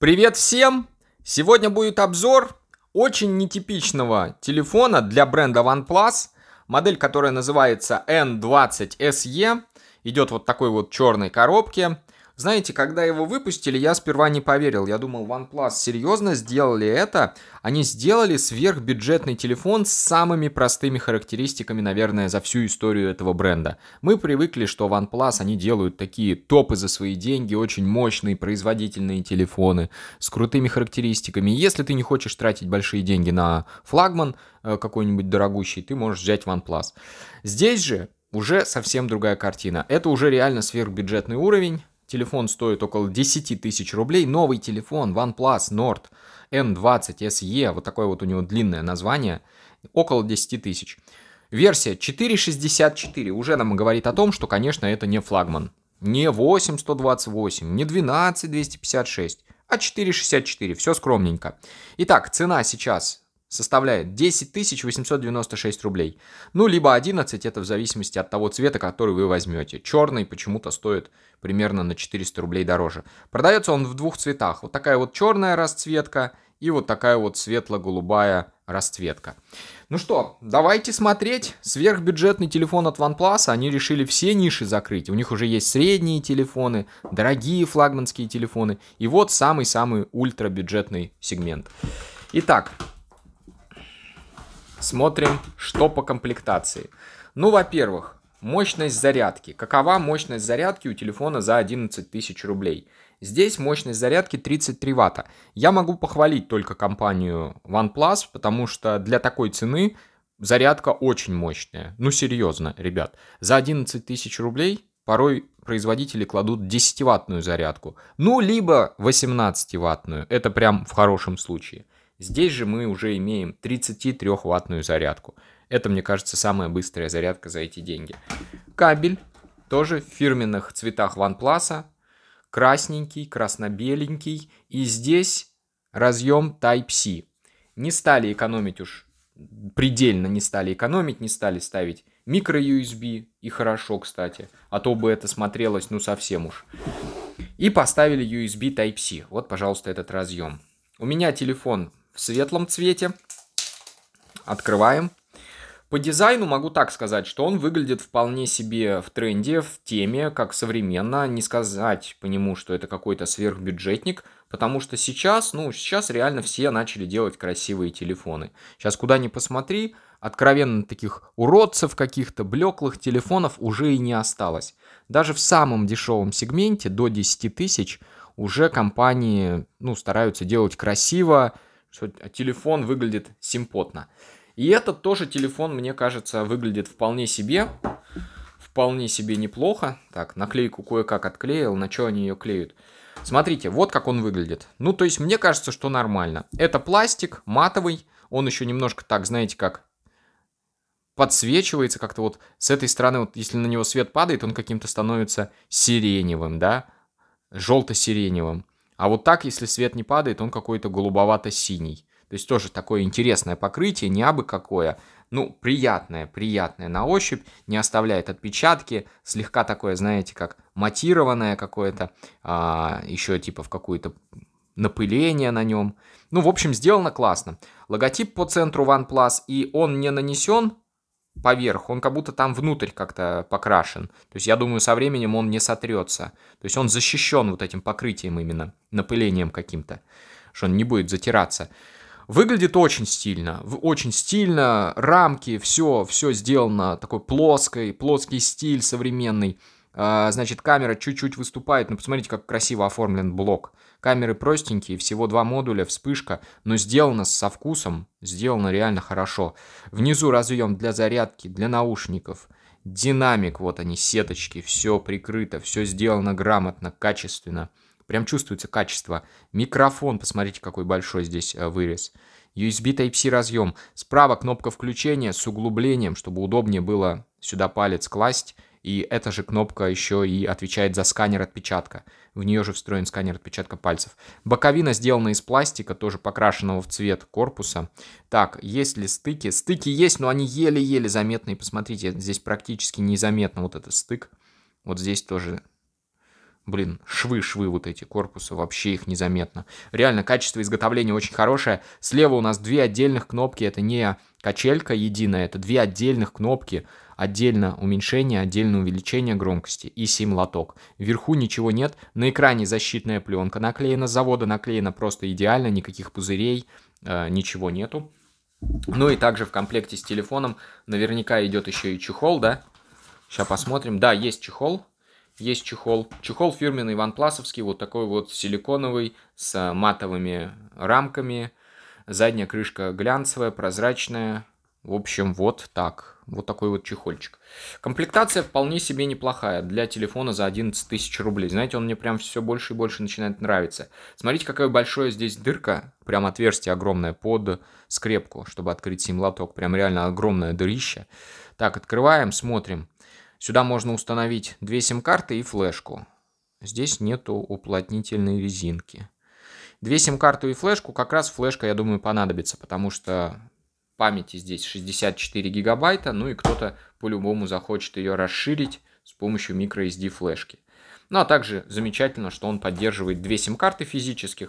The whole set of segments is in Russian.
Привет всем! Сегодня будет обзор очень нетипичного телефона для бренда OnePlus. Модель, которая называется N20 SE. Идет вот такой вот черной коробке. Знаете, когда его выпустили, я сперва не поверил. Я думал, OnePlus серьезно сделали это? Они сделали сверхбюджетный телефон с самыми простыми характеристиками, наверное, за всю историю этого бренда. Мы привыкли, что OnePlus, они делают такие топы за свои деньги, очень мощные производительные телефоны с крутыми характеристиками. Если ты не хочешь тратить большие деньги на флагман э, какой-нибудь дорогущий, ты можешь взять OnePlus. Здесь же уже совсем другая картина. Это уже реально сверхбюджетный уровень, Телефон стоит около 10 тысяч рублей. Новый телефон OnePlus Nord N20 SE, вот такое вот у него длинное название, около 10 тысяч. Версия 4.64 уже нам говорит о том, что, конечно, это не флагман. Не 8128, не 12256, а 4.64, все скромненько. Итак, цена сейчас составляет 10 896 рублей. Ну, либо 11, это в зависимости от того цвета, который вы возьмете. Черный почему-то стоит примерно на 400 рублей дороже. Продается он в двух цветах. Вот такая вот черная расцветка и вот такая вот светло-голубая расцветка. Ну что, давайте смотреть. Сверхбюджетный телефон от OnePlus, они решили все ниши закрыть. У них уже есть средние телефоны, дорогие флагманские телефоны и вот самый-самый ультрабюджетный сегмент. Итак, Смотрим, что по комплектации. Ну, во-первых, мощность зарядки. Какова мощность зарядки у телефона за 11 тысяч рублей? Здесь мощность зарядки 33 ватта. Я могу похвалить только компанию OnePlus, потому что для такой цены зарядка очень мощная. Ну, серьезно, ребят. За 11 тысяч рублей порой производители кладут 10-ваттную зарядку. Ну, либо 18-ваттную. Это прям в хорошем случае. Здесь же мы уже имеем 33-ваттную зарядку. Это, мне кажется, самая быстрая зарядка за эти деньги. Кабель тоже в фирменных цветах OnePlus. Красненький, красно-беленький. И здесь разъем Type-C. Не стали экономить уж, предельно не стали экономить, не стали ставить микро-USB. И хорошо, кстати, а то бы это смотрелось ну совсем уж. И поставили USB Type-C. Вот, пожалуйста, этот разъем. У меня телефон в светлом цвете. Открываем. По дизайну могу так сказать, что он выглядит вполне себе в тренде, в теме, как современно. Не сказать по нему, что это какой-то сверхбюджетник, потому что сейчас, ну, сейчас реально все начали делать красивые телефоны. Сейчас куда ни посмотри, откровенно таких уродцев каких-то, блеклых телефонов уже и не осталось. Даже в самом дешевом сегменте, до 10 тысяч, уже компании, ну, стараются делать красиво, что а телефон выглядит симпотно. И этот тоже телефон, мне кажется, выглядит вполне себе, вполне себе неплохо. Так, наклейку кое-как отклеил, на что они ее клеют. Смотрите, вот как он выглядит. Ну, то есть, мне кажется, что нормально. Это пластик матовый, он еще немножко так, знаете, как подсвечивается как-то вот с этой стороны, вот если на него свет падает, он каким-то становится сиреневым, да, желто-сиреневым. А вот так, если свет не падает, он какой-то голубовато-синий. То есть тоже такое интересное покрытие, не абы какое, ну, приятное, приятное на ощупь, не оставляет отпечатки, слегка такое, знаете, как матированное какое-то, а, еще типа в какую-то напыление на нем. Ну, в общем, сделано классно. Логотип по центру OnePlus, и он не нанесен поверх, он как будто там внутрь как-то покрашен. То есть я думаю, со временем он не сотрется. То есть он защищен вот этим покрытием именно, напылением каким-то, что он не будет затираться. Выглядит очень стильно, очень стильно, рамки, все, все сделано такой плоской, плоский стиль современный. А, значит, камера чуть-чуть выступает, но посмотрите, как красиво оформлен блок. Камеры простенькие, всего два модуля, вспышка, но сделано со вкусом, сделано реально хорошо. Внизу разъем для зарядки, для наушников. Динамик, вот они, сеточки, все прикрыто, все сделано грамотно, качественно. Прям чувствуется качество. Микрофон, посмотрите, какой большой здесь э, вырез. USB Type-C разъем. Справа кнопка включения с углублением, чтобы удобнее было сюда палец класть и эта же кнопка еще и отвечает за сканер отпечатка. В нее же встроен сканер отпечатка пальцев. Боковина сделана из пластика, тоже покрашенного в цвет корпуса. Так, есть ли стыки? Стыки есть, но они еле-еле заметны. посмотрите, здесь практически незаметно вот этот стык. Вот здесь тоже блин, швы-швы вот эти корпуса, вообще их незаметно. Реально, качество изготовления очень хорошее. Слева у нас две отдельных кнопки, это не качелька единая, это две отдельных кнопки, отдельно уменьшение, отдельно увеличение громкости и сим лоток. Вверху ничего нет, на экране защитная пленка наклеена, с завода наклеена просто идеально, никаких пузырей, э, ничего нету. Ну и также в комплекте с телефоном наверняка идет еще и чехол, да? Сейчас посмотрим. Да, есть чехол есть чехол. Чехол фирменный ванпласовский, вот такой вот силиконовый, с а, матовыми рамками. Задняя крышка глянцевая, прозрачная. В общем, вот так. Вот такой вот чехольчик. Комплектация вполне себе неплохая для телефона за 11 тысяч рублей. Знаете, он мне прям все больше и больше начинает нравиться. Смотрите, какая большое здесь дырка. Прям отверстие огромное под скрепку, чтобы открыть сим-лоток. Прям реально огромное дырище. Так, открываем, смотрим. Сюда можно установить две сим-карты и флешку. Здесь нету уплотнительной резинки. Две сим карты и флешку, как раз флешка, я думаю, понадобится, потому что памяти здесь 64 гигабайта, ну и кто-то по-любому захочет ее расширить с помощью microSD флешки. Ну а также замечательно, что он поддерживает две сим-карты физических,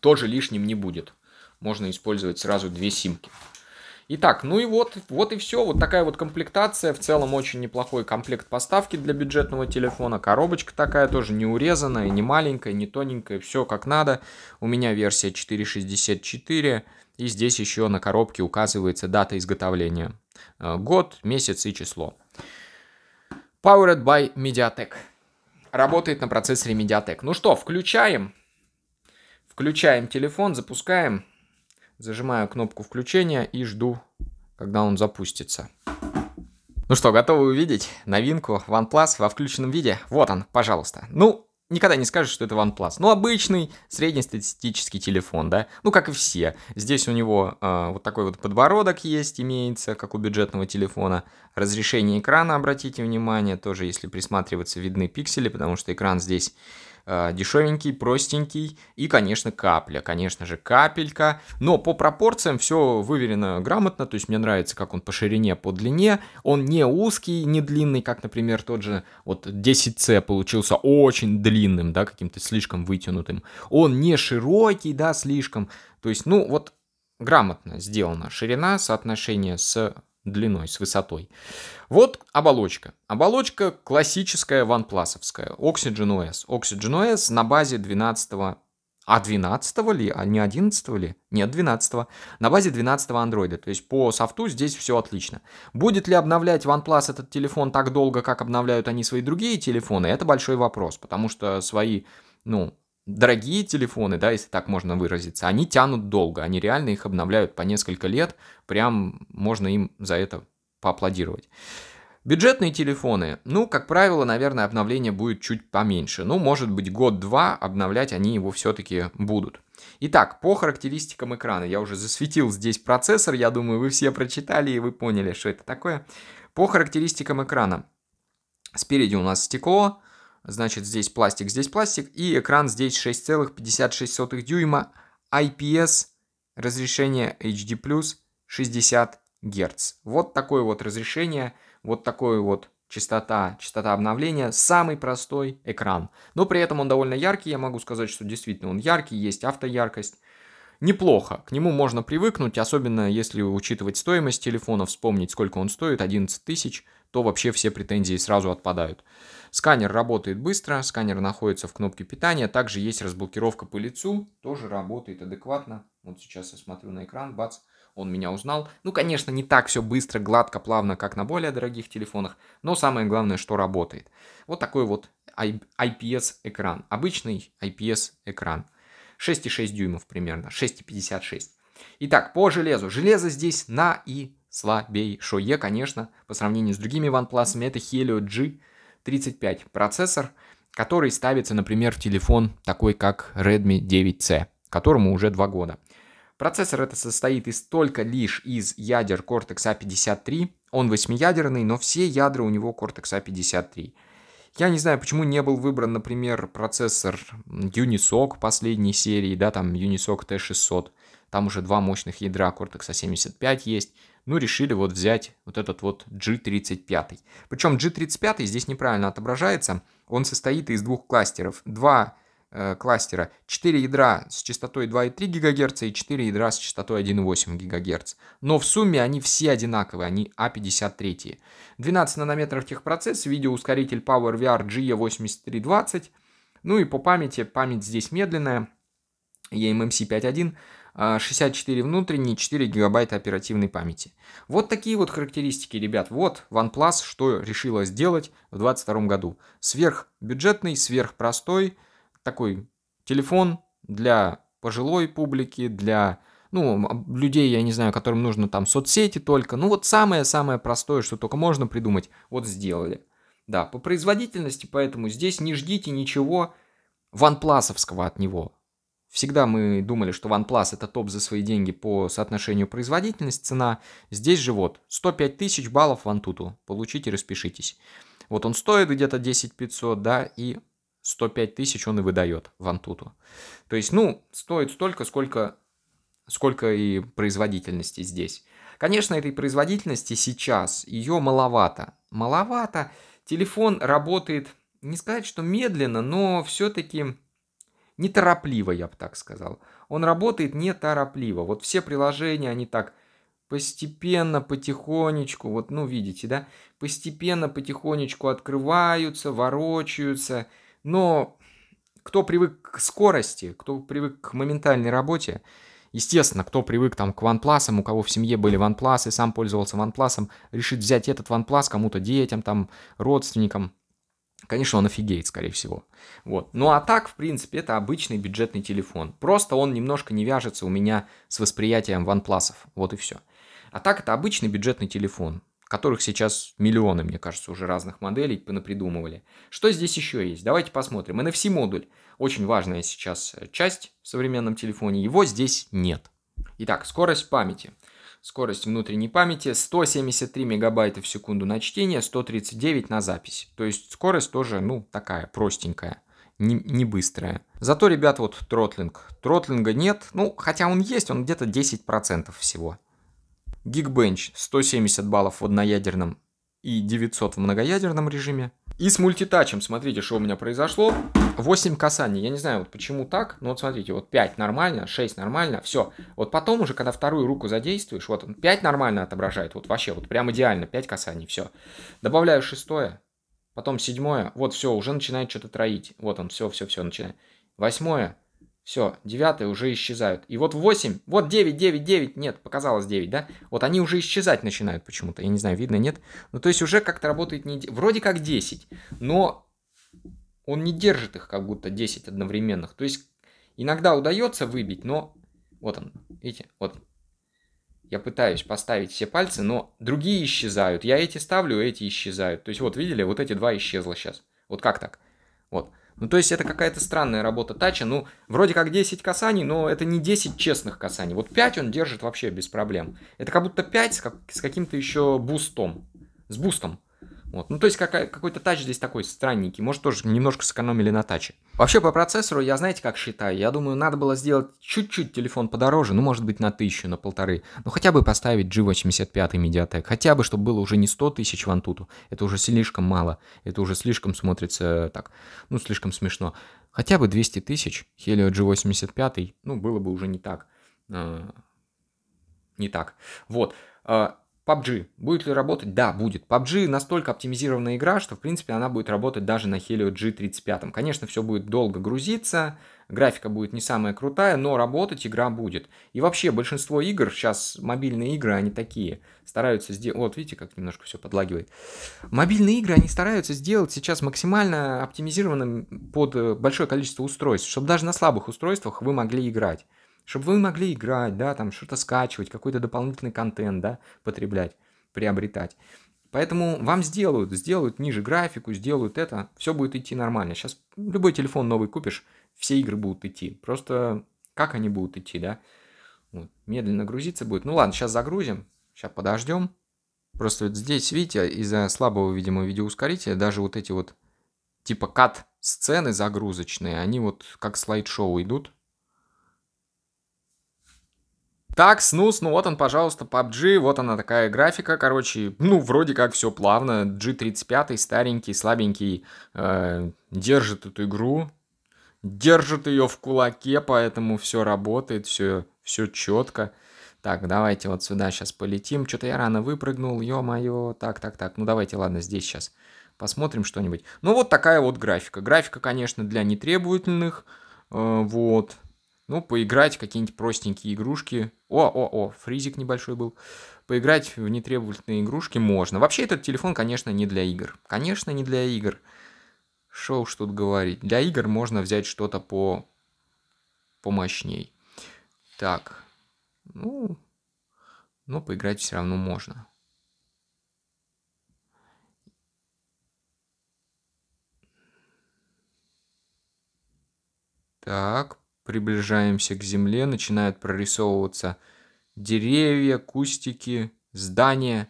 тоже лишним не будет. Можно использовать сразу две симки. Итак, ну и вот, вот и все. Вот такая вот комплектация. В целом очень неплохой комплект поставки для бюджетного телефона. Коробочка такая тоже не урезанная, не маленькая, не тоненькая. Все как надо. У меня версия 464. И здесь еще на коробке указывается дата изготовления. Э, год, месяц и число. Powered by Mediatek. Работает на процессоре Mediatek. Ну что, включаем. Включаем телефон, запускаем. Зажимаю кнопку включения и жду, когда он запустится. Ну что, готовы увидеть новинку OnePlus во включенном виде? Вот он, пожалуйста. Ну, никогда не скажешь, что это OnePlus. Ну, обычный среднестатистический телефон, да? Ну, как и все. Здесь у него э, вот такой вот подбородок есть, имеется, как у бюджетного телефона. Разрешение экрана, обратите внимание, тоже если присматриваться, видны пиксели, потому что экран здесь Э, дешевенький, простенький и, конечно, капля, конечно же, капелька. Но по пропорциям все выверено грамотно, то есть мне нравится, как он по ширине, по длине. Он не узкий, не длинный, как, например, тот же вот 10C получился очень длинным, да, каким-то слишком вытянутым. Он не широкий, да, слишком. То есть, ну, вот грамотно сделано ширина, соотношение с длиной, с высотой. Вот оболочка. Оболочка классическая ванпласовская, Oxygen OS. Oxygen OS на базе 12 -го, а 12 ли, а не 11 ли? Нет, 12 -го. На базе 12 андроида. То есть по софту здесь все отлично. Будет ли обновлять OnePlus этот телефон так долго, как обновляют они свои другие телефоны? Это большой вопрос, потому что свои, ну, дорогие телефоны, да, если так можно выразиться, они тянут долго, они реально их обновляют по несколько лет, прям можно им за это поаплодировать. Бюджетные телефоны, ну, как правило, наверное, обновление будет чуть поменьше. Ну, может быть, год-два обновлять они его все-таки будут. Итак, по характеристикам экрана. Я уже засветил здесь процессор, я думаю, вы все прочитали и вы поняли, что это такое. По характеристикам экрана. Спереди у нас стекло, значит здесь пластик, здесь пластик, и экран здесь 6,56 дюйма, IPS, разрешение HD+, 60 Гц. Вот такое вот разрешение, вот такое вот частота, частота обновления, самый простой экран. Но при этом он довольно яркий, я могу сказать, что действительно он яркий, есть автояркость. Неплохо, к нему можно привыкнуть, особенно если учитывать стоимость телефона, вспомнить, сколько он стоит, 11 тысяч – то вообще все претензии сразу отпадают. Сканер работает быстро, сканер находится в кнопке питания. Также есть разблокировка по лицу, тоже работает адекватно. Вот сейчас я смотрю на экран, бац, он меня узнал. Ну, конечно, не так все быстро, гладко, плавно, как на более дорогих телефонах, но самое главное, что работает. Вот такой вот IPS-экран, обычный IPS-экран. 6,6 дюймов примерно, 6,56. Итак, по железу. Железо здесь на и слабейшее, конечно, по сравнению с другими OnePlus, это Helio G35 процессор, который ставится, например, в телефон такой, как Redmi 9C, которому уже два года. Процессор это состоит из только лишь из ядер Cortex A53. А Он восьмиядерный, но все ядра у него Cortex A53. А Я не знаю, почему не был выбран, например, процессор Unisoc последней серии, да, там Unisoc T600. Там уже два мощных ядра Cortex A75 а есть ну, решили вот взять вот этот вот G35. Причем G35 здесь неправильно отображается, он состоит из двух кластеров. Два э, кластера, 4 ядра с частотой 2,3 ГГц и 4 ядра с частотой 1,8 ГГц. Но в сумме они все одинаковые, они A53. А 12 нанометров техпроцесс, видеоускоритель PowerVR GE8320. Ну и по памяти, память здесь медленная, eMMC 5.1, 64 а, внутренние, 4 гигабайта оперативной памяти. Вот такие вот характеристики, ребят. Вот OnePlus что решила сделать в 2022 году. Сверхбюджетный, сверхпростой такой телефон для пожилой публики, для ну, людей, я не знаю, которым нужно там соцсети только. Ну, вот самое-самое простое, что только можно придумать, вот сделали. Да, по производительности, поэтому здесь не ждите ничего ванпласовского от него. Всегда мы думали, что OnePlus это топ за свои деньги по соотношению производительность, цена. Здесь же вот 105 тысяч баллов в OneTutu. Получите, распишитесь. Вот он стоит где-то 10 500, да, и 105 тысяч он и выдает в OneTutu. То есть, ну, стоит столько, сколько, сколько и производительности здесь. Конечно, этой производительности сейчас ее маловато. Маловато. Телефон работает, не сказать, что медленно, но все-таки неторопливо, я бы так сказал. Он работает неторопливо. Вот все приложения, они так постепенно, потихонечку, вот, ну, видите, да, постепенно, потихонечку открываются, ворочаются, но кто привык к скорости, кто привык к моментальной работе, Естественно, кто привык там к OnePlus, у кого в семье были OnePlus и сам пользовался OnePlus, решит взять этот OnePlus кому-то детям, там, родственникам, конечно, он офигеет, скорее всего. Вот. Ну а так, в принципе, это обычный бюджетный телефон. Просто он немножко не вяжется у меня с восприятием OnePlus. Вот и все. А так это обычный бюджетный телефон, которых сейчас миллионы, мне кажется, уже разных моделей понапридумывали. Что здесь еще есть? Давайте посмотрим. NFC-модуль. Очень важная сейчас э, часть в современном телефоне. Его здесь нет. Итак, скорость памяти скорость внутренней памяти 173 мегабайта в секунду на чтение, 139 на запись. То есть скорость тоже, ну, такая простенькая не, не быстрая. Зато, ребят, вот тротлинг. Тротлинга нет, ну, хотя он есть, он где-то 10% всего. Geekbench 170 баллов в одноядерном и 900 в многоядерном режиме. И с мультитачем, смотрите, что у меня произошло. 8 касаний. Я не знаю, вот почему так, но вот смотрите, вот 5 нормально, 6 нормально, все. Вот потом уже, когда вторую руку задействуешь, вот он 5 нормально отображает, вот вообще, вот прям идеально, 5 касаний, все. Добавляю шестое, потом седьмое, вот все, уже начинает что-то троить. Вот он, все, все, все начинает. Восьмое, все, девятое уже исчезают. И вот 8, вот 9, 9, 9, нет, показалось 9, да? Вот они уже исчезать начинают почему-то. Я не знаю, видно, нет? Ну, то есть уже как-то работает не... Вроде как 10, но он не держит их как будто 10 одновременных. То есть иногда удается выбить, но вот он, видите, вот я пытаюсь поставить все пальцы, но другие исчезают. Я эти ставлю, эти исчезают. То есть вот видели, вот эти два исчезло сейчас. Вот как так? Вот. Ну, то есть это какая-то странная работа тача. Ну, вроде как 10 касаний, но это не 10 честных касаний. Вот 5 он держит вообще без проблем. Это как будто 5 с, как, с каким-то еще бустом. С бустом. Вот. Ну, то есть какая, какой-то тач здесь такой странненький. Может, тоже немножко сэкономили на таче. Вообще, по процессору я, знаете, как считаю? Я думаю, надо было сделать чуть-чуть телефон подороже, ну, может быть, на тысячу, на полторы. Ну, хотя бы поставить G85 Mediatek. Хотя бы, чтобы было уже не 100 тысяч в Antutu. Это уже слишком мало. Это уже слишком смотрится так, ну, слишком смешно. Хотя бы 200 тысяч Helio G85, ну, было бы уже не так. А, не так. Вот. А, PUBG. Будет ли работать? Да, будет. PUBG настолько оптимизированная игра, что, в принципе, она будет работать даже на Helio G35. Конечно, все будет долго грузиться, графика будет не самая крутая, но работать игра будет. И вообще, большинство игр, сейчас мобильные игры, они такие, стараются сделать... Вот, видите, как немножко все подлагивает. Мобильные игры, они стараются сделать сейчас максимально оптимизированным под э, большое количество устройств, чтобы даже на слабых устройствах вы могли играть чтобы вы могли играть, да, там что-то скачивать, какой-то дополнительный контент, да, потреблять, приобретать. Поэтому вам сделают, сделают ниже графику, сделают это, все будет идти нормально. Сейчас любой телефон новый купишь, все игры будут идти. Просто как они будут идти, да? Вот, медленно грузиться будет. Ну ладно, сейчас загрузим, сейчас подождем. Просто вот здесь, видите, из-за слабого, видимо, видеоускорителя даже вот эти вот типа кат-сцены загрузочные, они вот как слайд-шоу идут, так, снус, ну вот он, пожалуйста, PUBG, вот она такая графика, короче, ну, вроде как все плавно, G35 старенький, слабенький, э, держит эту игру, держит ее в кулаке, поэтому все работает, все, все четко. Так, давайте вот сюда сейчас полетим. Что-то я рано выпрыгнул, ё-моё. Так, так, так. Ну, давайте, ладно, здесь сейчас посмотрим что-нибудь. Ну, вот такая вот графика. Графика, конечно, для нетребовательных. Э, вот. Ну, поиграть какие-нибудь простенькие игрушки. О, о, о, фризик небольшой был. Поиграть в нетребовательные игрушки можно. Вообще этот телефон, конечно, не для игр. Конечно, не для игр. Шо уж тут говорить. Для игр можно взять что-то по... помощней. Так. Ну, но поиграть все равно можно. Так, приближаемся к земле, начинают прорисовываться деревья, кустики, здания.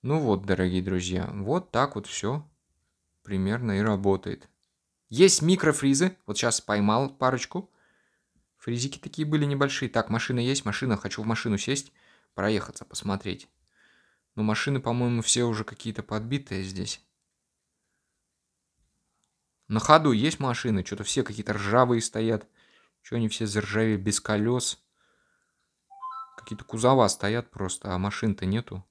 Ну вот, дорогие друзья, вот так вот все примерно и работает. Есть микрофризы. Вот сейчас поймал парочку. Фризики такие были небольшие. Так, машина есть, машина. Хочу в машину сесть, проехаться, посмотреть. Но ну, машины, по-моему, все уже какие-то подбитые здесь. На ходу есть машины. Что-то все какие-то ржавые стоят. Че они все заржавели без колес? Какие-то кузова стоят просто, а машин-то нету.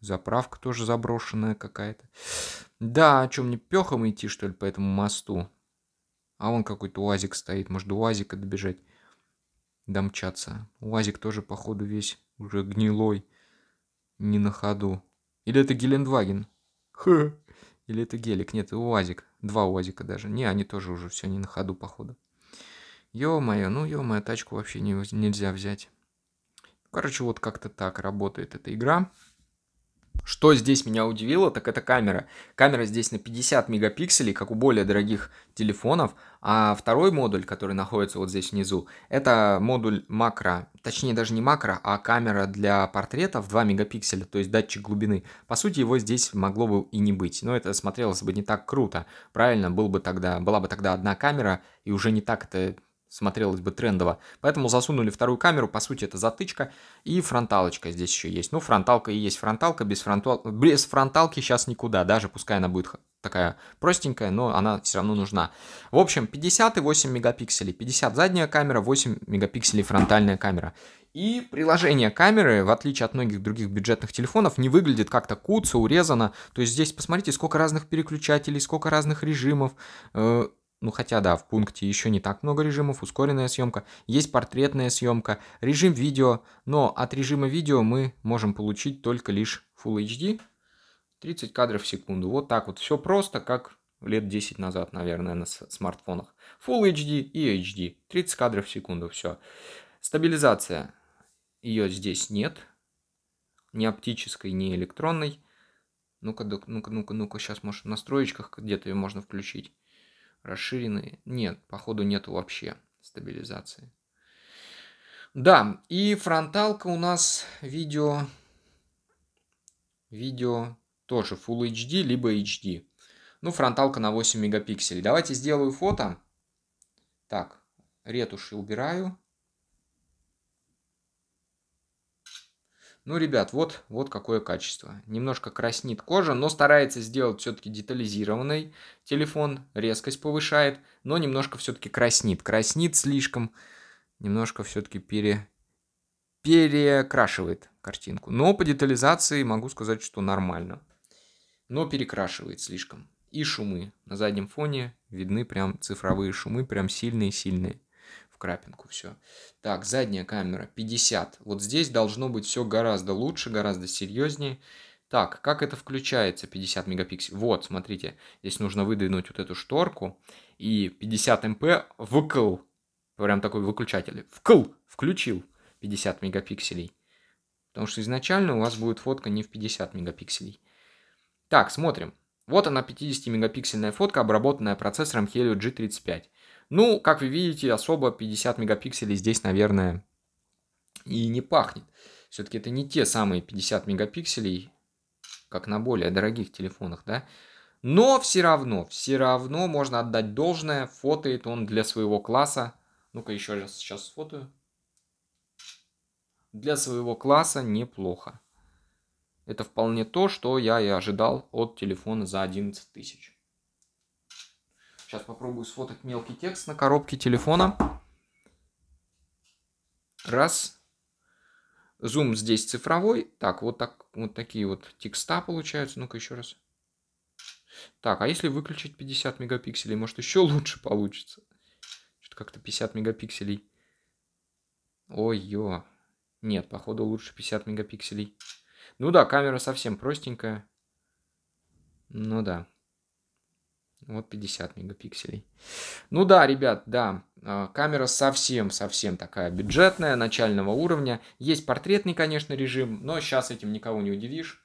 Заправка тоже заброшенная какая-то. Да, о чем мне пехом идти, что ли, по этому мосту? А вон какой-то УАЗик стоит. Может, УАЗика добежать, домчаться. УАЗик тоже, походу, весь уже гнилой. Не на ходу. Или это Гелендваген? Ха. Или это гелик? Нет, УАЗик. Два УАЗика даже. Не, они тоже уже все не на ходу, походу. Ё-моё, ну ё-моё, тачку вообще не, нельзя взять. Короче, вот как-то так работает эта игра. Что здесь меня удивило, так это камера. Камера здесь на 50 мегапикселей, как у более дорогих телефонов, а второй модуль, который находится вот здесь внизу, это модуль макро, точнее даже не макро, а камера для портретов 2 мегапикселя, то есть датчик глубины. По сути, его здесь могло бы и не быть, но это смотрелось бы не так круто. Правильно, был бы тогда, была бы тогда одна камера, и уже не так это смотрелось бы трендово. Поэтому засунули вторую камеру, по сути это затычка и фронталочка здесь еще есть. Ну фронталка и есть фронталка, без, фронтал... без фронталки сейчас никуда, даже пускай она будет такая простенькая, но она все равно нужна. В общем, 50 и 8 мегапикселей, 50 задняя камера, 8 мегапикселей фронтальная камера. И приложение камеры, в отличие от многих других бюджетных телефонов, не выглядит как-то куца, урезано. То есть здесь посмотрите, сколько разных переключателей, сколько разных режимов. Э, ну хотя да, в пункте еще не так много режимов, ускоренная съемка, есть портретная съемка, режим видео, но от режима видео мы можем получить только лишь Full HD 30 кадров в секунду. Вот так вот, все просто, как лет 10 назад, наверное, на смартфонах. Full HD и HD, 30 кадров в секунду, все. Стабилизация, ее здесь нет, ни оптической, ни электронной. Ну-ка, ну-ка, ну-ка, ну-ка, сейчас, может, в настроечках где-то ее можно включить расширенные. Нет, походу нету вообще стабилизации. Да, и фронталка у нас видео, видео тоже Full HD, либо HD. Ну, фронталка на 8 мегапикселей. Давайте сделаю фото. Так, ретушь убираю. Ну, ребят, вот, вот какое качество. Немножко краснит кожа, но старается сделать все-таки детализированный телефон, резкость повышает, но немножко все-таки краснит. Краснит слишком, немножко все-таки пере, перекрашивает картинку. Но по детализации могу сказать, что нормально. Но перекрашивает слишком. И шумы. На заднем фоне видны прям цифровые шумы, прям сильные-сильные в крапинку все. Так, задняя камера 50. Вот здесь должно быть все гораздо лучше, гораздо серьезнее. Так, как это включается 50 мегапикселей? Вот, смотрите, здесь нужно выдвинуть вот эту шторку и 50 мп выкл, прям такой выключатель, вкл, включил 50 мегапикселей. Потому что изначально у вас будет фотка не в 50 мегапикселей. Так, смотрим. Вот она 50-мегапиксельная фотка, обработанная процессором Helio G35. Ну, как вы видите, особо 50 мегапикселей здесь, наверное, и не пахнет. Все-таки это не те самые 50 мегапикселей, как на более дорогих телефонах, да? Но все равно, все равно можно отдать должное. Фотоет он для своего класса. Ну-ка еще раз сейчас сфотою. Для своего класса неплохо. Это вполне то, что я и ожидал от телефона за 11 тысяч. Сейчас попробую сфотать мелкий текст на коробке телефона. Раз. Зум здесь цифровой. Так, вот, так, вот такие вот текста получаются. Ну-ка еще раз. Так, а если выключить 50 мегапикселей, может еще лучше получится? Что-то как-то 50 мегапикселей. Ой-ё. Нет, походу лучше 50 мегапикселей. Ну да, камера совсем простенькая. Ну да. Вот 50 мегапикселей. Ну да, ребят, да, а, камера совсем-совсем такая бюджетная, начального уровня. Есть портретный, конечно, режим, но сейчас этим никого не удивишь.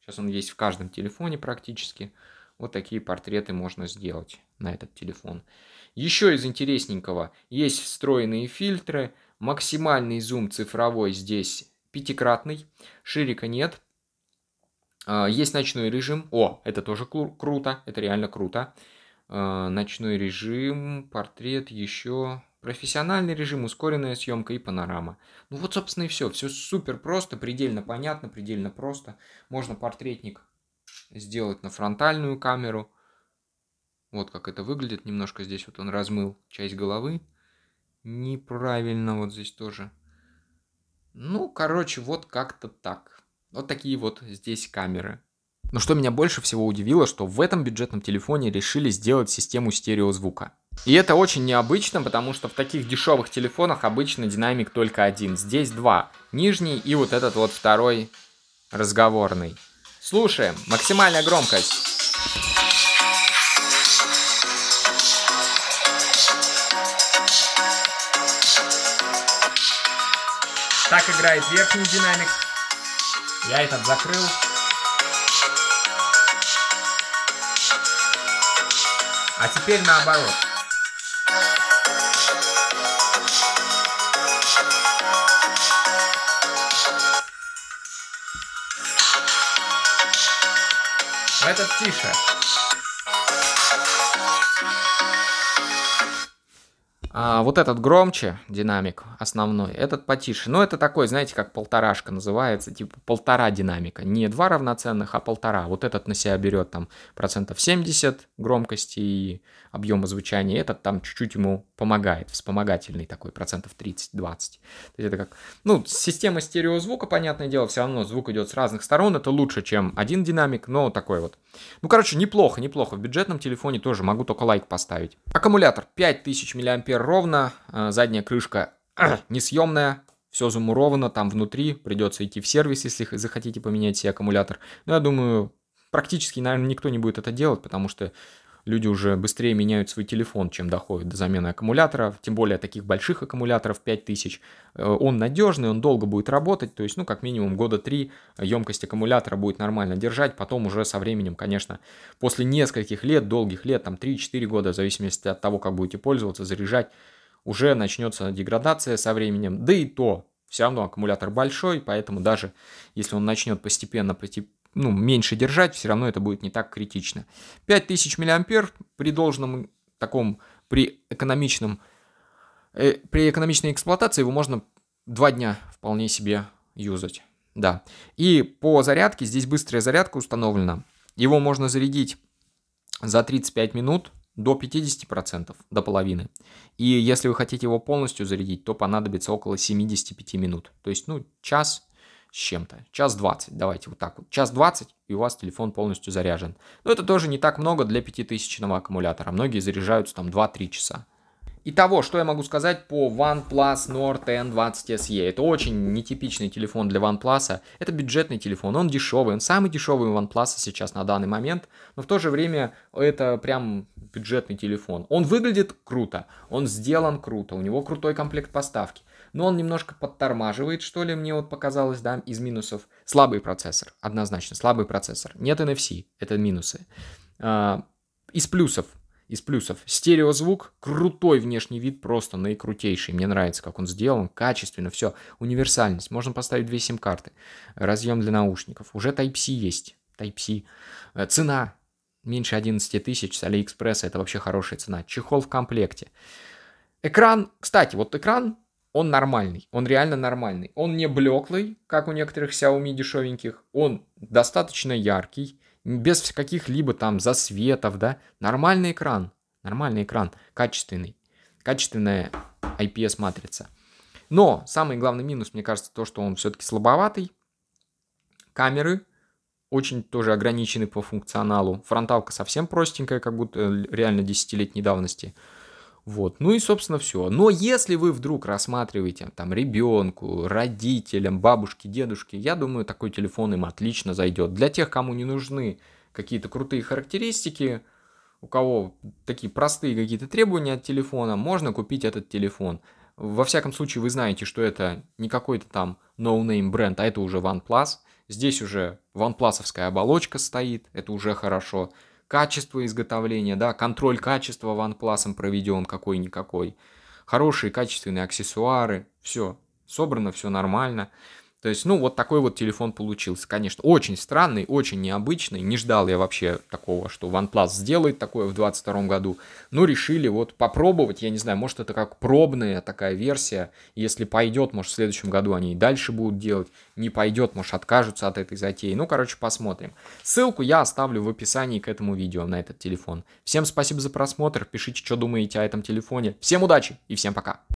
Сейчас он есть в каждом телефоне практически. Вот такие портреты можно сделать на этот телефон. Еще из интересненького. Есть встроенные фильтры. Максимальный зум цифровой здесь пятикратный. Ширика нет. А, есть ночной режим. О, это тоже круто, это реально круто. А, ночной режим, портрет еще, профессиональный режим, ускоренная съемка и панорама. Ну вот, собственно, и все. Все супер просто, предельно понятно, предельно просто. Можно портретник сделать на фронтальную камеру. Вот как это выглядит. Немножко здесь вот он размыл часть головы. Неправильно вот здесь тоже. Ну, короче, вот как-то так. Вот такие вот здесь камеры. Но что меня больше всего удивило, что в этом бюджетном телефоне решили сделать систему стереозвука. И это очень необычно, потому что в таких дешевых телефонах обычно динамик только один. Здесь два. Нижний и вот этот вот второй разговорный. Слушаем. Максимальная громкость. Так играет верхний динамик. Я этот закрыл. А теперь наоборот. Этот тише. А, вот этот громче динамик основной, этот потише. Но ну, это такой, знаете, как полторашка называется, типа полтора динамика. Не два равноценных, а полтора. Вот этот на себя берет там процентов 70 громкости и объема звучания. Этот там чуть-чуть ему помогает, вспомогательный такой, процентов 30-20. То есть это как, ну, система стереозвука, понятное дело, все равно звук идет с разных сторон. Это лучше, чем один динамик, но такой вот. Ну, короче, неплохо, неплохо. В бюджетном телефоне тоже могу только лайк поставить. Аккумулятор 5000 мАh ровно, э, задняя крышка несъемная, все замуровано там внутри, придется идти в сервис, если захотите поменять себе аккумулятор. Но ну, я думаю, практически, наверное, никто не будет это делать, потому что люди уже быстрее меняют свой телефон, чем доходят до замены аккумулятора, тем более таких больших аккумуляторов 5000. Э, он надежный, он долго будет работать, то есть, ну, как минимум года три емкость аккумулятора будет нормально держать, потом уже со временем, конечно, после нескольких лет, долгих лет, там 3-4 года, в зависимости от того, как будете пользоваться, заряжать, уже начнется деградация со временем, да и то все равно аккумулятор большой, поэтому даже если он начнет постепенно ну, меньше держать, все равно это будет не так критично. 5000 мА при должном таком, при экономичном, э, при экономичной эксплуатации его можно 2 дня вполне себе юзать. Да. И по зарядке, здесь быстрая зарядка установлена. Его можно зарядить за 35 минут до 50%, до половины. И если вы хотите его полностью зарядить, то понадобится около 75 минут. То есть, ну, час с чем-то. Час 20, давайте вот так вот. Час 20, и у вас телефон полностью заряжен. Но это тоже не так много для 5000 аккумулятора. Многие заряжаются там 2-3 часа. Итого, что я могу сказать по OnePlus Nord N20 SE. Это очень нетипичный телефон для OnePlus. Это бюджетный телефон, он дешевый, он самый дешевый у OnePlus сейчас на данный момент, но в то же время это прям бюджетный телефон. Он выглядит круто, он сделан круто, у него крутой комплект поставки но он немножко подтормаживает, что ли, мне вот показалось, да, из минусов. Слабый процессор, однозначно, слабый процессор. Нет NFC, это минусы. А, из плюсов, из плюсов. Стереозвук, крутой внешний вид, просто наикрутейший. Мне нравится, как он сделан, качественно, все. Универсальность. Можно поставить две сим-карты. Разъем для наушников. Уже Type-C есть. Type-C. Э, цена меньше 11 тысяч с Алиэкспресса. Это вообще хорошая цена. Чехол в комплекте. Экран, кстати, вот экран он нормальный, он реально нормальный. Он не блеклый, как у некоторых Xiaomi дешевеньких, он достаточно яркий, без каких-либо там засветов, да. Нормальный экран, нормальный экран, качественный, качественная IPS-матрица. Но самый главный минус, мне кажется, то, что он все-таки слабоватый. Камеры очень тоже ограничены по функционалу. Фронталка совсем простенькая, как будто э, реально десятилетней давности. давности вот, ну и, собственно, все. Но если вы вдруг рассматриваете там ребенку, родителям, бабушке, дедушке, я думаю, такой телефон им отлично зайдет. Для тех, кому не нужны какие-то крутые характеристики, у кого такие простые какие-то требования от телефона, можно купить этот телефон. Во всяком случае, вы знаете, что это не какой-то там no-name бренд, а это уже OnePlus. Здесь уже OnePlus'овская оболочка стоит, это уже хорошо качество изготовления, да, контроль качества OnePlus проведен какой-никакой, хорошие качественные аксессуары, все, собрано все нормально. То есть, ну, вот такой вот телефон получился. Конечно, очень странный, очень необычный. Не ждал я вообще такого, что OnePlus сделает такое в 2022 году. Но решили вот попробовать. Я не знаю, может, это как пробная такая версия. Если пойдет, может, в следующем году они и дальше будут делать. Не пойдет, может, откажутся от этой затеи. Ну, короче, посмотрим. Ссылку я оставлю в описании к этому видео на этот телефон. Всем спасибо за просмотр. Пишите, что думаете о этом телефоне. Всем удачи и всем пока.